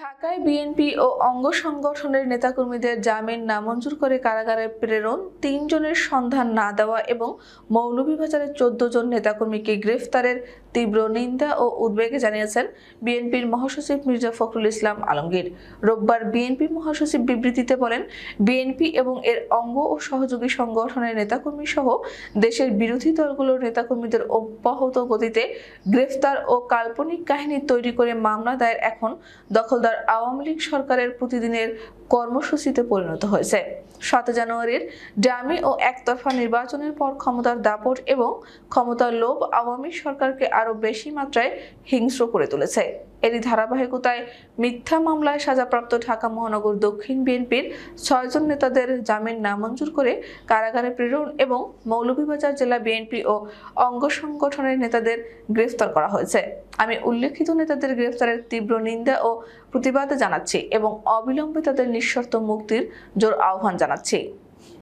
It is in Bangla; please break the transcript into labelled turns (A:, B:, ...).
A: ঢাকায় বিএনপি ও অঙ্গ সংগঠনের নেতাকর্মীদের জামিন নামঞ্জুর করে কারাগারে প্রেরণ তিনজনের সন্ধান না দেওয়া এবং মৌলভীবাজারের চোদ্দ জন নেতাকর্মীকে গ্রেফতারের তীব্র নিন্দা ও উদ্বেগে জানিয়েছেন বিএনপির মহাসচিব মির্জা ফখরুল ইসলাম আলমগীর রোববার বিএনপি মহাসচিব বিবৃতিতে বলেন বিএনপি এবং এর অঙ্গ ও সহযোগী সংগঠনের নেতাকর্মী সহ দেশের বিরোধী দলগুলোর নেতাকর্মীদের অব্যাহত গতিতে গ্রেফতার ও কাল্পনিক কাহিনী তৈরি করে মামলা দায়ের এখন দখল খোদার আওয়ামী লীগ সরকারের প্রতিদিনের কর্মসূচিতে পরিণত হয়েছে সাত জানুয়ারির ডামি ও একতরফা নির্বাচনের পর ক্ষমতার দাপট এবং ক্ষমতার লোভ আওয়ামী সরকারকে আরও বেশি মাত্রায় হিংস্র করে তুলেছে এরই ধারাবাহিকতায় মিথ্যা মামলায় সাজাপ্রাপ্ত ঢাকা মহানগর দক্ষিণ বিএনপির ছয়জন নেতাদের জামিন নামঞ্জুর করে কারাগারে প্রেরণ এবং মৌলভীবাজার জেলা বিএনপি ও অঙ্গ সংগঠনের নেতাদের গ্রেফতার করা হয়েছে আমি উল্লেখিত নেতাদের গ্রেফতারের তীব্র নিন্দা ও প্রতিবাদ জানাচ্ছি এবং অবিলম্বে তাদের নিঃশর্ত মুক্তির জোর আহ্বান জানাচ্ছি